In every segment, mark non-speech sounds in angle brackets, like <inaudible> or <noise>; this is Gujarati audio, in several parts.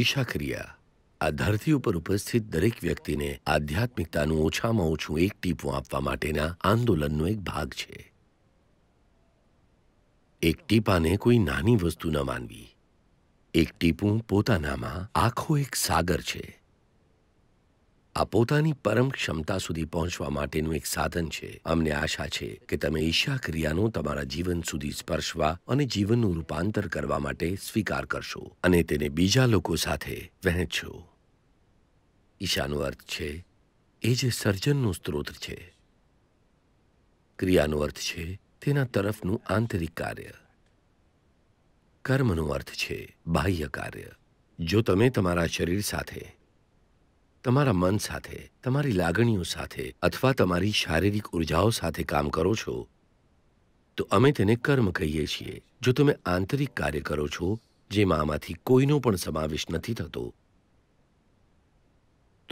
ઈશાક્રિયા આ ધરતી ઉપર ઉપસ્થિત દરેક વ્યક્તિને આધ્યાત્મિકતાનું ઓછામાં ઓછું એક ટીપું આપવા માટેના આંદોલનનો એક ભાગ છે એક ટીપાને કોઈ નાની વસ્તુ ન માનવી એક ટીપું પોતાનામાં આખો એક સાગર છે આ પોતાની પરમ ક્ષમતા સુધી પહોંચવા માટેનું એક સાધન છે અમને આશા છે કે તમે ઈશા ક્રિયાનો તમારા જીવન સુધી સ્પર્શવા અને જીવનનું રૂપાંતર કરવા માટે સ્વીકાર કરશો અને તેને બીજા લોકો સાથે વહેંચશો ઈશાનો અર્થ છે એ જે સર્જનનો સ્ત્રોત છે ક્રિયાનો અર્થ છે તેના તરફનું આંતરિક કાર્ય કર્મનો અર્થ છે બાહ્ય કાર્ય જો તમે તમારા શરીર સાથે તમારા મન સાથે તમારી લાગણીઓ સાથે અથવા તમારી શારીરિક ઉર્જાઓ સાથે કામ કરો છો તો અમે તેને કર્મ કહીએ છીએ જો તમે આંતરિક કાર્ય કરો છો જેમાં આમાંથી કોઈનો પણ સમાવેશ નથી થતો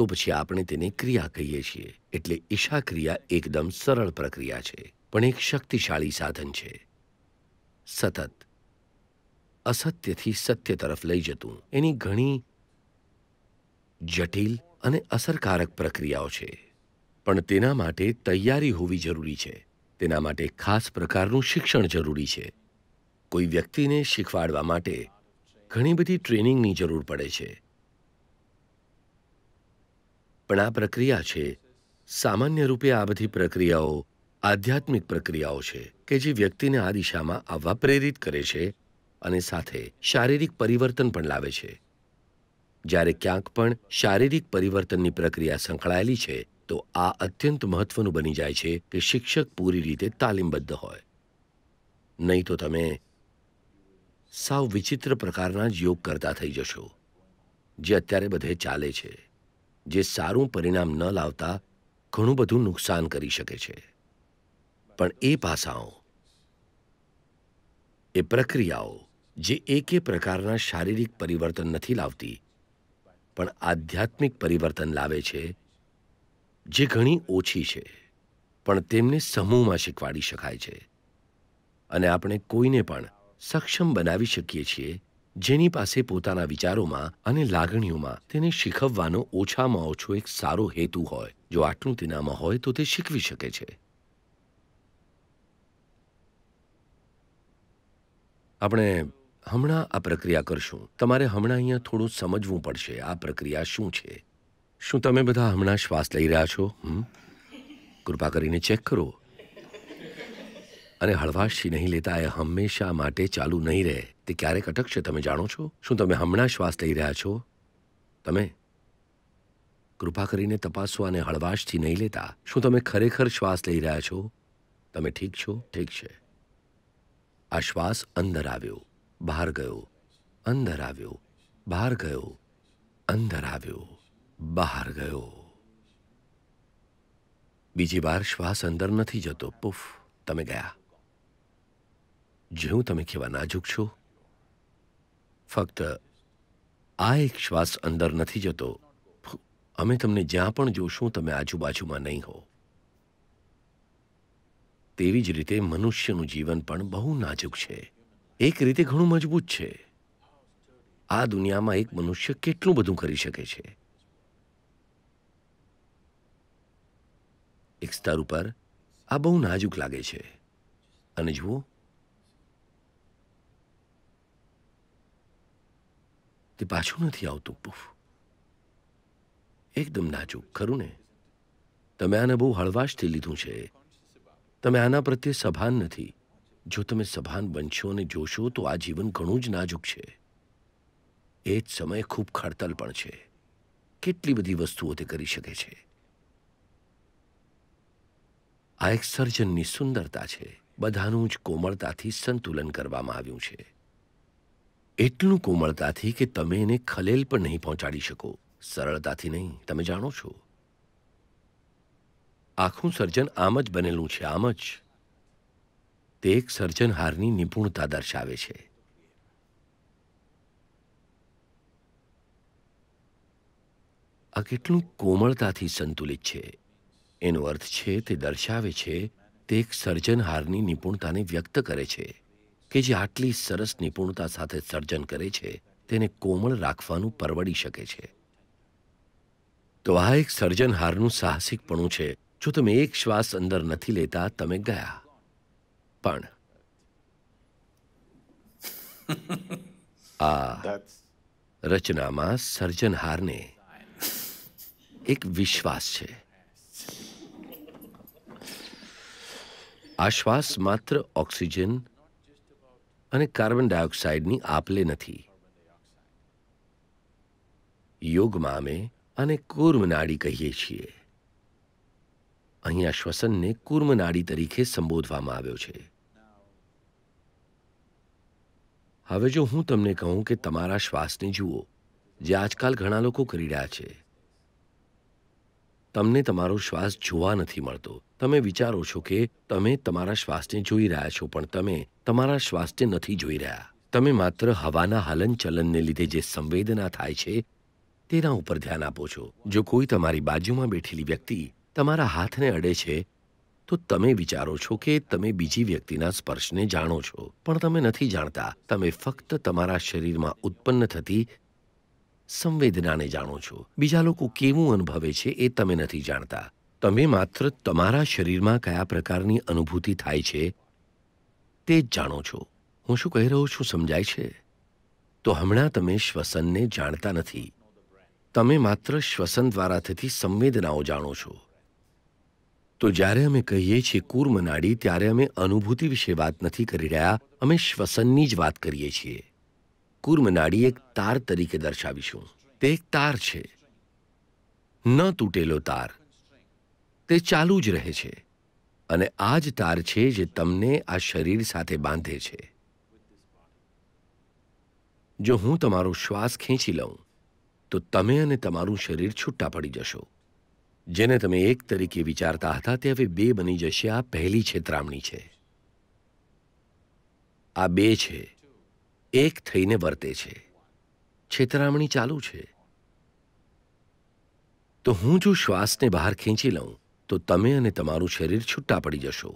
તો પછી આપણે તેને ક્રિયા કહીએ છીએ એટલે ઈશા ક્રિયા એકદમ સરળ પ્રક્રિયા છે પણ એક શક્તિશાળી સાધન છે સતત અસત્યથી સત્ય તરફ લઈ જતું એની ઘણી જટિલ અને અસરકારક પ્રક્રિયાઓ છે પણ તેના માટે તૈયારી હોવી જરૂરી છે તેના માટે ખાસ પ્રકારનું શિક્ષણ જરૂરી છે કોઈ વ્યક્તિને શીખવાડવા માટે ઘણી બધી ટ્રેનિંગની જરૂર પડે છે પણ આ પ્રક્રિયા છે સામાન્ય રૂપે આ બધી પ્રક્રિયાઓ આધ્યાત્મિક પ્રક્રિયાઓ છે કે જે વ્યક્તિને આ દિશામાં આવવા પ્રેરિત કરે છે અને સાથે શારીરિક પરિવર્તન પણ લાવે છે જ્યારે ક્યાંક પણ શારીરિક પરિવર્તનની પ્રક્રિયા સંકળાયેલી છે તો આ અત્યંત મહત્વનું બની જાય છે કે શિક્ષક પૂરી રીતે તાલીમબદ્ધ હોય નહીં તો તમે સાવ વિચિત્ર પ્રકારના જ યોગ કરતા થઈ જશો જે અત્યારે બધે ચાલે છે જે સારું પરિણામ ન લાવતા ઘણું બધું નુકસાન કરી શકે છે પણ એ પાસાઓ એ પ્રક્રિયાઓ જે એકે પ્રકારના શારીરિક પરિવર્તન નથી લાવતી પણ આધ્યાત્મિક પરિવર્તન લાવે છે જે ઘણી ઓછી છે પણ તેમને સમૂહમાં શીખવાડી શકાય છે અને આપણે કોઈને પણ સક્ષમ બનાવી શકીએ છીએ જેની પાસે પોતાના વિચારોમાં અને લાગણીઓમાં તેને શીખવવાનો ઓછામાં ઓછો એક સારો હેતુ હોય જો આટલું તેનામાં હોય તો તે શીખવી શકે છે આપણે હમણાં આ પ્રક્રિયા કરશું તમારે હમણાં અહીંયા થોડું સમજવું પડશે આ પ્રક્રિયા શું છે શું તમે બધા હમણાં શ્વાસ લઈ રહ્યા છો કૃપા કરીને ચેક કરો અને હળવાશથી નહીં લેતા એ હંમેશા માટે ચાલુ નહીં રહે તે ક્યારેક અટકશે તમે જાણો છો શું તમે હમણાં શ્વાસ લઈ રહ્યા છો તમે કૃપા કરીને તપાસો અને હળવાશથી નહીં લેતા શું તમે ખરેખર શ્વાસ લઈ રહ્યા છો તમે ઠીક છો ઠીક છે આ શ્વાસ અંદર આવ્યો બહાર ગયો અંદર આવ્યો બહાર ગયો અંદર આવ્યો બહાર ગયો બીજી વાર શ્વાસ અંદર નથી જતો પુફ તમે ગયા જેવું તમે કેવા નાજુક છો ફક્ત આ એક શ્વાસ અંદર નથી જતો અમે તમને જ્યાં પણ જોશું તમે આજુબાજુમાં નહીં હો તેવી જ રીતે મનુષ્યનું જીવન પણ બહુ નાજુક છે એક રીતે ઘણું મજબૂત છે આ દુનિયામાં એક મનુષ્ય કેટલું બધું કરી શકે છે એક સ્તર ઉપર આ બહુ નાજુક લાગે છે અને જુઓ તે પાછું નથી આવતું પૂફ એકદમ નાજુક ખરું ને તમે આને બહુ હળવાશથી લીધું છે તમે આના પ્રત્યે સભાન નથી જો તમે સભાન બનશો અને જોશો તો આ જીવન ઘણું જ નાજુક છે એ જ સમયે ખૂબ ખડતલ પણ છે કેટલી બધી વસ્તુઓ તે કરી શકે છે આ એક સર્જનની સુંદરતા છે બધાનું જ કોમળતાથી સંતુલન કરવામાં આવ્યું છે એટલું કોમળતાથી કે તમે એને ખલેલ પણ નહીં પહોંચાડી શકો સરળતાથી નહીં તમે જાણો છો આખું સર્જન આમ જ બનેલું છે આમ જ તે એક સર્જનહારની નિપુણતા દર્શાવે છે આ કેટલું કોમળતાથી સંતુલિત છે એનો અર્થ છે તે દર્શાવે છે તે એક સર્જનહારની નિપુણતાને વ્યક્ત કરે છે કે જે આટલી સરસ નિપુણતા સાથે સર્જન કરે છે તેને કોમળ રાખવાનું પરવડી શકે છે તો આ એક સર્જનહારનું સાહસિકપણું છે જો તમે એક શ્વાસ અંદર નથી લેતા તમે ગયા પણ <laughs> આ રચનામાં સર્જનહારને એક વિશ્વાસ છે આ શ્વાસ માત્ર ઓક્સિજન અને કાર્બન ડાયોક્સાઇડની આપલે નથી યોગમાં અમે આને કૂર્મનાડી કહીએ છીએ અહીંયા આ શ્વસનને કૂર્મનાડી તરીકે સંબોધવામાં આવ્યો છે હવે જો હું તમને કહું કે તમારા શ્વાસને જુઓ જે આજકાલ ઘણા લોકો કરી રહ્યા છે તમને તમારો શ્વાસ જોવા નથી મળતો તમે વિચારો છો કે તમે તમારા શ્વાસને જોઈ રહ્યા છો પણ તમે તમારા શ્વાસને નથી જોઈ રહ્યા તમે માત્ર હવાના હલનચલનને લીધે જે સંવેદના થાય છે તેના ઉપર ધ્યાન આપો છો જો કોઈ તમારી બાજુમાં બેઠેલી વ્યક્તિ તમારા હાથને અડે છે તો તમે વિચારો છો કે તમે બીજી વ્યક્તિના સ્પર્શને જાણો છો પણ તમે નથી જાણતા તમે ફક્ત તમારા શરીરમાં ઉત્પન્ન થતી સંવેદનાને જાણો છો બીજા લોકો કેવું અનુભવે છે એ તમે નથી જાણતા તમે માત્ર તમારા શરીરમાં કયા પ્રકારની અનુભૂતિ થાય છે તે જ જાણો છો હું શું કહી રહ્યો છું સમજાય છે તો હમણાં તમે શ્વસનને જાણતા નથી તમે માત્ર શ્વસન દ્વારા થતી સંવેદનાઓ જાણો છો તો જ્યારે અમે કહીએ છીએ કૂર્મ નાડી ત્યારે અમે અનુભૂતિ વિશે વાત નથી કરી રહ્યા અમે શ્વસનની જ વાત કરીએ છીએ કૂર્મ નાડી એક તાર તરીકે દર્શાવીશું તે એક તાર છે ન તૂટેલો તાર તે ચાલુ જ રહે છે અને આ જ તાર છે જે તમને આ શરીર સાથે બાંધે છે જો હું તમારો શ્વાસ ખેંચી લઉં તો તમે અને તમારું શરીર છૂટા પડી જશો જેને તમે એક તરીકે વિચારતા હતા તે હવે બે બની જશે આ પહેલી છેતરામણી છે આ બે છે એક થઈને વર્તે છે છેતરામણી ચાલુ છે તો હું જો શ્વાસને બહાર ખેંચી લઉં તો તમે અને તમારું શરીર છૂટા પડી જશો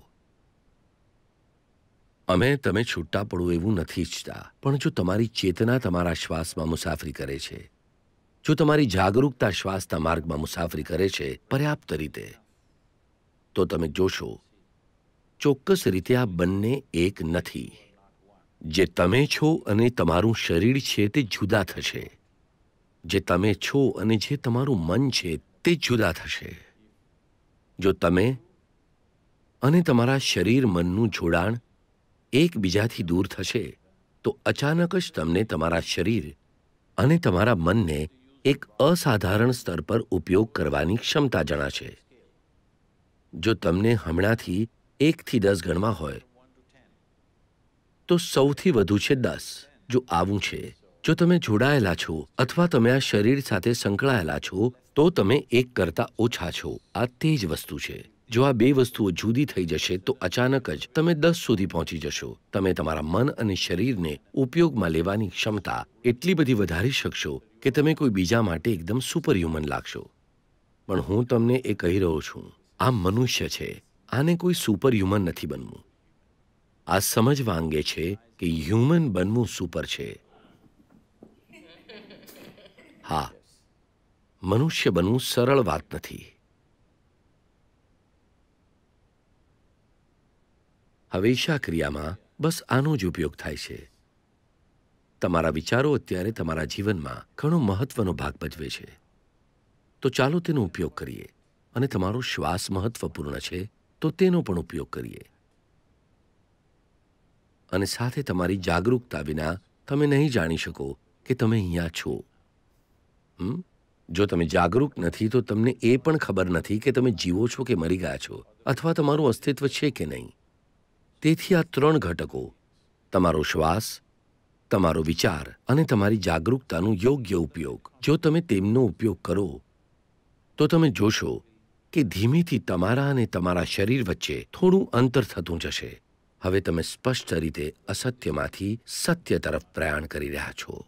અમે તમે છૂટા પડો એવું નથી ઈચ્છતા પણ જો તમારી ચેતના તમારા શ્વાસમાં મુસાફરી કરે છે જો તમારી જાગરૂકતા શ્વાસના માર્ગમાં મુસાફરી કરે છે પર્યાપ્ત રીતે તો તમે જોશો ચોક્કસ રીતે આ બંને એક નથી જે તમે છો અને તમારું શરીર છે તે જુદા થશે જે તમે છો અને જે તમારું મન છે તે જુદા થશે જો તમે અને તમારા શરીર મનનું જોડાણ એકબીજાથી દૂર થશે તો અચાનક જ તમને તમારા શરીર અને તમારા મનને એક અસાધારણ સ્તર પર ઉપયોગ કરવાની ક્ષમતા જણાશે જો તમને હમણાંથી એકથી દસ ગણવા હોય તો સૌથી વધુ છે દસ જો આવું છે જો તમે જોડાયેલા છો અથવા તમે આ શરીર સાથે સંકળાયેલા છો તો તમે એક કરતાં ઓછા છો આ તે જ વસ્તુ છે જો આ બે વસ્તુઓ જુદી થઈ જશે તો અચાનક જ તમે દસ સુધી પહોંચી જશો તમે તમારા મન અને શરીરને ઉપયોગમાં લેવાની ક્ષમતા એટલી બધી વધારી શકશો કે તમે કોઈ બીજા માટે એકદમ સુપર હ્યુમન લાગશો પણ હું તમને એ કહી રહ્યો છું આ મનુષ્ય છે આને કોઈ સુપર હ્યુમન નથી બનવું આ સમજવા અંગે છે કે હ્યુમન બનવું સુપર છે હા મનુષ્ય બનવું સરળ વાત નથી હવેશા ક્રિયામાં બસ આનો જ ઉપયોગ થાય છે તમારા વિચારો અત્યારે તમારા જીવનમાં ઘણો મહત્વનો ભાગ ભજવે છે તો ચાલો તેનો ઉપયોગ કરીએ અને તમારો શ્વાસ મહત્વપૂર્ણ છે તો તેનો પણ ઉપયોગ કરીએ અને સાથે તમારી જાગરૂકતા વિના તમે નહીં જાણી શકો કે તમે અહીંયા છો હમ જો તમે જાગરૂક નથી તો તમને એ પણ ખબર નથી કે તમે જીવો છો કે મરી ગયા છો અથવા તમારું અસ્તિત્વ છે કે નહીં તેથી આ ત્રણ ઘટકો તમારો શ્વાસ તમારો વિચાર અને તમારી જાગરૂકતાનો યોગ્ય ઉપયોગ જો તમે તેમનો ઉપયોગ કરો તો તમે જોશો કે ધીમેથી તમારા અને તમારા શરીર વચ્ચે થોડું અંતર થતું જશે હવે તમે સ્પષ્ટ રીતે અસત્યમાંથી સત્ય તરફ પ્રયાણ કરી રહ્યા છો